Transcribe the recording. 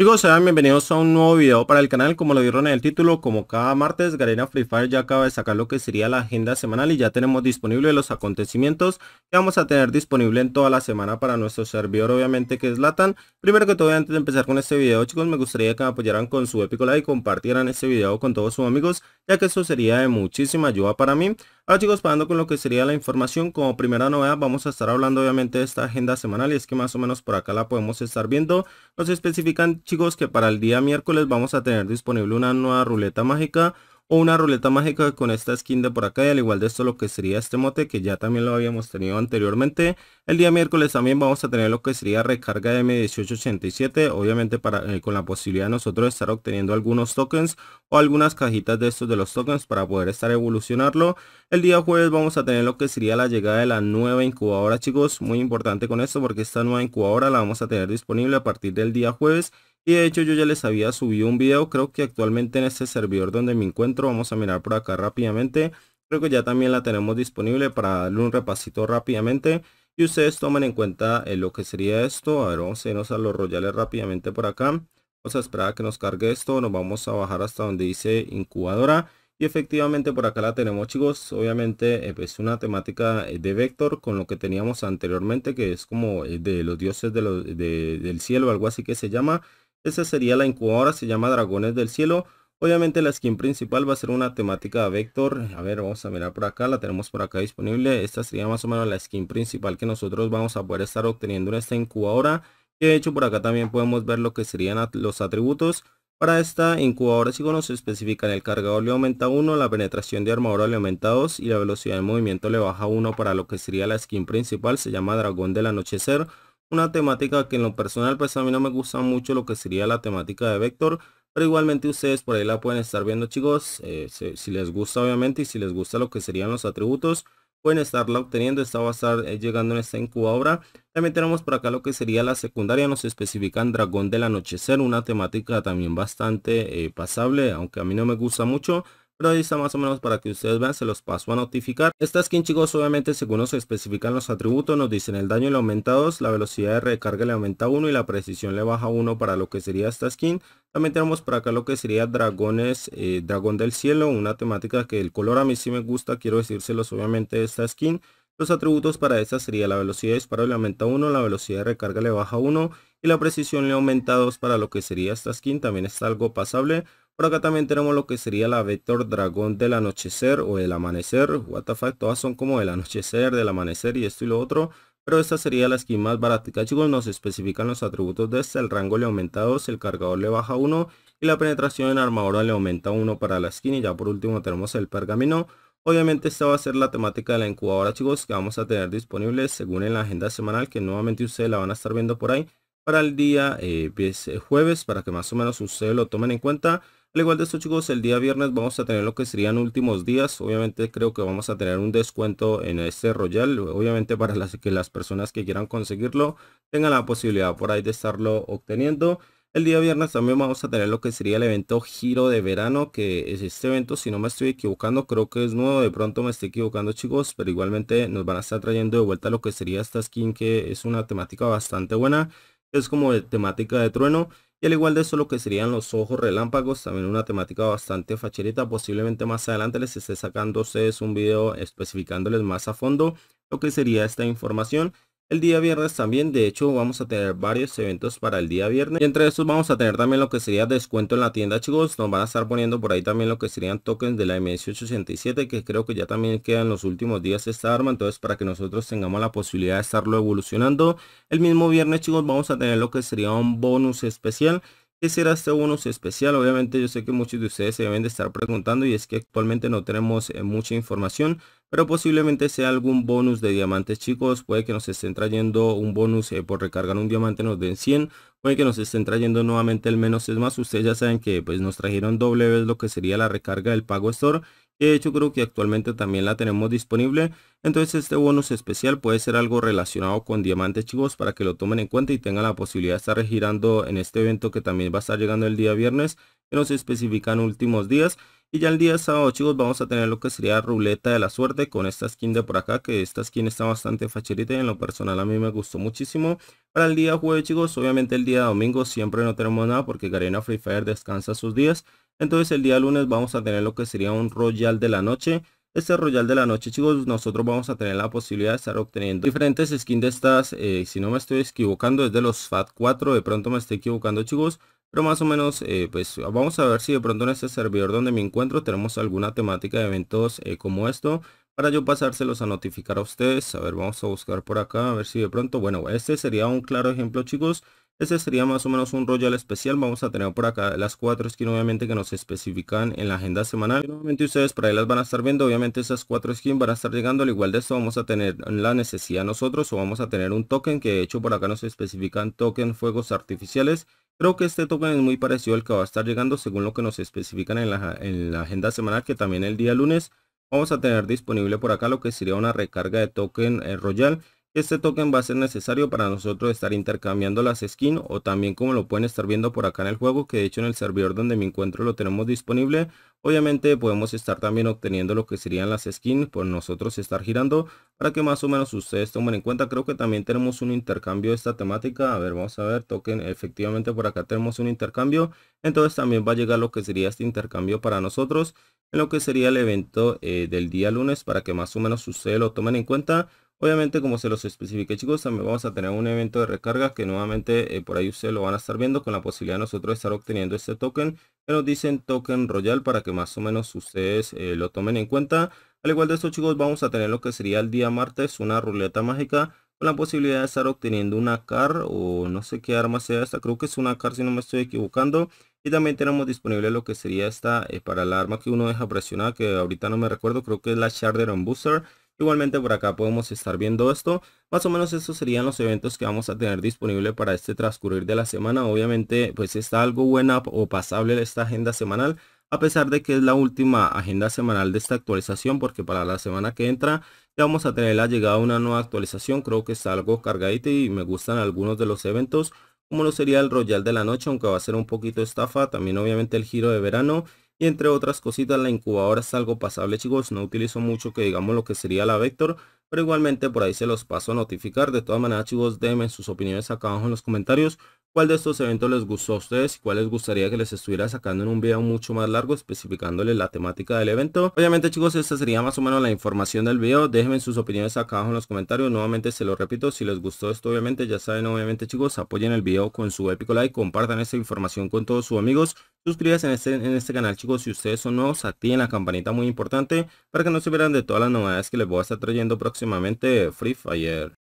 Chicos, sean bienvenidos a un nuevo video para el canal, como lo vieron en el título, como cada martes, Garena Free Fire ya acaba de sacar lo que sería la agenda semanal y ya tenemos disponible los acontecimientos que vamos a tener disponible en toda la semana para nuestro servidor, obviamente que es Latan. Primero que todo, antes de empezar con este video, chicos, me gustaría que me apoyaran con su épico like y compartieran este video con todos sus amigos, ya que eso sería de muchísima ayuda para mí. Ahora chicos, pasando con lo que sería la información, como primera novedad vamos a estar hablando obviamente de esta agenda semanal y es que más o menos por acá la podemos estar viendo. Nos especifican chicos que para el día miércoles vamos a tener disponible una nueva ruleta mágica o una ruleta mágica con esta skin de por acá y al igual de esto lo que sería este mote que ya también lo habíamos tenido anteriormente el día miércoles también vamos a tener lo que sería recarga de M1887 obviamente para, eh, con la posibilidad de nosotros estar obteniendo algunos tokens o algunas cajitas de estos de los tokens para poder estar evolucionarlo el día jueves vamos a tener lo que sería la llegada de la nueva incubadora chicos muy importante con esto porque esta nueva incubadora la vamos a tener disponible a partir del día jueves y de hecho yo ya les había subido un video, creo que actualmente en este servidor donde me encuentro, vamos a mirar por acá rápidamente. Creo que ya también la tenemos disponible para darle un repasito rápidamente. Y ustedes tomen en cuenta eh, lo que sería esto. A ver, vamos a irnos a los royales rápidamente por acá. Vamos a esperar a que nos cargue esto. Nos vamos a bajar hasta donde dice incubadora. Y efectivamente por acá la tenemos chicos, obviamente eh, es pues, una temática eh, de Vector con lo que teníamos anteriormente que es como de los dioses de del cielo algo así que se llama. Esa sería la incubadora, se llama Dragones del Cielo. Obviamente la skin principal va a ser una temática vector. A ver, vamos a mirar por acá, la tenemos por acá disponible. Esta sería más o menos la skin principal que nosotros vamos a poder estar obteniendo en esta incubadora. Y de hecho por acá también podemos ver lo que serían los atributos. Para esta incubadora si especifica especifican el cargador le aumenta 1, la penetración de armadura le aumenta 2 y la velocidad de movimiento le baja 1 para lo que sería la skin principal, se llama Dragón del Anochecer una temática que en lo personal pues a mí no me gusta mucho lo que sería la temática de vector pero igualmente ustedes por ahí la pueden estar viendo chicos eh, si, les gusta obviamente y si les gusta lo que serían los atributos pueden estarla obteniendo esta va a estar eh, llegando en esta incubadora también tenemos por acá lo que sería la secundaria nos especifican dragón del anochecer una temática también bastante eh, pasable aunque a mí no me gusta mucho pero ahí está más o menos para que ustedes vean, se los paso a notificar. Esta skin chicos obviamente según nos especifican los atributos, nos dicen el daño le aumenta 2, la velocidad de recarga le aumenta 1 y la precisión le baja 1 para lo que sería esta skin. También tenemos para acá lo que sería dragones, eh, dragón del cielo, una temática que el color a mí sí me gusta, quiero decírselos obviamente esta skin. Los atributos para esta sería la velocidad de disparo le aumenta 1, la velocidad de recarga le baja 1 y la precisión le aumenta 2 para lo que sería esta skin, también está algo pasable. Por acá también tenemos lo que sería la vector dragón del anochecer o el amanecer. What the fuck, todas son como el anochecer, del amanecer y esto y lo otro. Pero esta sería la skin más barata. Chicos, nos especifican los atributos de esta. El rango le aumenta 2, el cargador le baja 1 y la penetración en armadura le aumenta 1 para la skin. Y ya por último tenemos el pergamino. Obviamente esta va a ser la temática de la incubadora chicos que vamos a tener disponible según en la agenda semanal que nuevamente ustedes la van a estar viendo por ahí para el día eh, pues, eh, jueves para que más o menos ustedes lo tomen en cuenta. Al igual de esto chicos, el día viernes vamos a tener lo que serían últimos días. Obviamente creo que vamos a tener un descuento en este Royal. Obviamente para las, que las personas que quieran conseguirlo tengan la posibilidad por ahí de estarlo obteniendo. El día viernes también vamos a tener lo que sería el evento Giro de Verano, que es este evento, si no me estoy equivocando, creo que es nuevo, de pronto me estoy equivocando chicos, pero igualmente nos van a estar trayendo de vuelta lo que sería esta skin, que es una temática bastante buena, es como temática de trueno. Y al igual de eso lo que serían los ojos relámpagos, también una temática bastante facherita, posiblemente más adelante les esté sacando ustedes un video especificándoles más a fondo lo que sería esta información el día viernes también, de hecho, vamos a tener varios eventos para el día viernes. Y entre estos vamos a tener también lo que sería descuento en la tienda, chicos. Nos van a estar poniendo por ahí también lo que serían tokens de la m 867 que creo que ya también quedan los últimos días esta arma. Entonces, para que nosotros tengamos la posibilidad de estarlo evolucionando. El mismo viernes, chicos, vamos a tener lo que sería un bonus especial será este bonus especial, obviamente yo sé que muchos de ustedes se deben de estar preguntando y es que actualmente no tenemos eh, mucha información, pero posiblemente sea algún bonus de diamantes chicos, puede que nos estén trayendo un bonus eh, por recargar un diamante nos den 100, puede que nos estén trayendo nuevamente el menos es más, ustedes ya saben que pues nos trajeron doble vez lo que sería la recarga del pago store de hecho creo que actualmente también la tenemos disponible. Entonces este bonus especial puede ser algo relacionado con diamantes chicos para que lo tomen en cuenta y tengan la posibilidad de estar girando en este evento que también va a estar llegando el día viernes que nos especifican últimos días. Y ya el día sábado chicos vamos a tener lo que sería ruleta de la suerte con esta skin de por acá que esta skin está bastante facherita y en lo personal a mí me gustó muchísimo. Para el día jueves chicos obviamente el día domingo siempre no tenemos nada porque Garena Free Fire descansa sus días. Entonces el día lunes vamos a tener lo que sería un royal de la noche. Este royal de la noche chicos nosotros vamos a tener la posibilidad de estar obteniendo diferentes skins de estas. Eh, si no me estoy equivocando es de los FAT 4. De pronto me estoy equivocando chicos. Pero más o menos eh, pues vamos a ver si de pronto en este servidor donde me encuentro tenemos alguna temática de eventos eh, como esto para yo pasárselos a notificar a ustedes. A ver, vamos a buscar por acá, a ver si de pronto, bueno, este sería un claro ejemplo, chicos, ese sería más o menos un Royal especial. Vamos a tener por acá las cuatro skins obviamente que nos especifican en la agenda semanal. Nuevamente ustedes por ahí las van a estar viendo. Obviamente esas cuatro skins van a estar llegando. Al igual de eso vamos a tener la necesidad nosotros o vamos a tener un token que de hecho por acá nos especifican token fuegos artificiales. Creo que este token es muy parecido al que va a estar llegando según lo que nos especifican en la, en la agenda semanal que también el día lunes. Vamos a tener disponible por acá lo que sería una recarga de token eh, Royal. Este token va a ser necesario para nosotros estar intercambiando las skins o también como lo pueden estar viendo por acá en el juego que de hecho en el servidor donde me encuentro lo tenemos disponible. Obviamente podemos estar también obteniendo lo que serían las skins por nosotros estar girando para que más o menos ustedes tomen en cuenta. Creo que también tenemos un intercambio de esta temática. A ver, vamos a ver, token, efectivamente por acá tenemos un intercambio. Entonces también va a llegar lo que sería este intercambio para nosotros en lo que sería el evento eh, del día lunes para que más o menos ustedes lo tomen en cuenta. Obviamente como se los especifique chicos, también vamos a tener un evento de recarga que nuevamente eh, por ahí ustedes lo van a estar viendo con la posibilidad de nosotros estar obteniendo este token que nos dicen token royal para que más o menos ustedes eh, lo tomen en cuenta. Al igual de esto chicos vamos a tener lo que sería el día martes una ruleta mágica con la posibilidad de estar obteniendo una car o no sé qué arma sea esta, creo que es una car si no me estoy equivocando. Y también tenemos disponible lo que sería esta eh, para la arma que uno deja presionada, que ahorita no me recuerdo, creo que es la sharder and Booster. Igualmente por acá podemos estar viendo esto. Más o menos estos serían los eventos que vamos a tener disponible para este transcurrir de la semana. Obviamente pues está algo buena o pasable esta agenda semanal. A pesar de que es la última agenda semanal de esta actualización porque para la semana que entra ya vamos a tener la llegada de una nueva actualización. Creo que está algo cargadita y me gustan algunos de los eventos como lo sería el Royal de la Noche aunque va a ser un poquito estafa. También obviamente el giro de verano y entre otras cositas la incubadora es algo pasable chicos no utilizo mucho que digamos lo que sería la vector pero igualmente por ahí se los paso a notificar. De todas maneras, chicos, denme sus opiniones acá abajo en los comentarios. ¿Cuál de estos eventos les gustó a ustedes y cuál les gustaría que les estuviera sacando en un video mucho más largo especificándole la temática del evento? Obviamente chicos, esta sería más o menos la información del video. Déjenme sus opiniones acá abajo en los comentarios. Nuevamente se lo repito, si les gustó esto obviamente ya saben, obviamente chicos, apoyen el video con su épico like, compartan esta información con todos sus amigos. Suscríbanse en este, en este canal chicos si ustedes son nuevos, activen la campanita muy importante para que no se pierdan de todas las novedades que les voy a estar trayendo próximamente próximamente Free Fire.